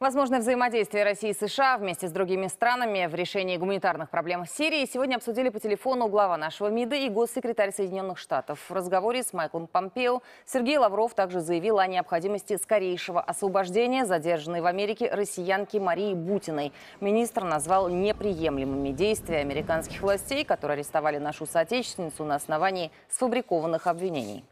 Возможное взаимодействие России и США вместе с другими странами в решении гуманитарных проблем в Сирии сегодня обсудили по телефону глава нашего МИДа и госсекретарь Соединенных Штатов. В разговоре с Майклом Помпео Сергей Лавров также заявил о необходимости скорейшего освобождения задержанной в Америке россиянки Марии Бутиной. Министр назвал неприемлемыми действия американских властей, которые арестовали нашу соотечественницу на основании сфабрикованных обвинений.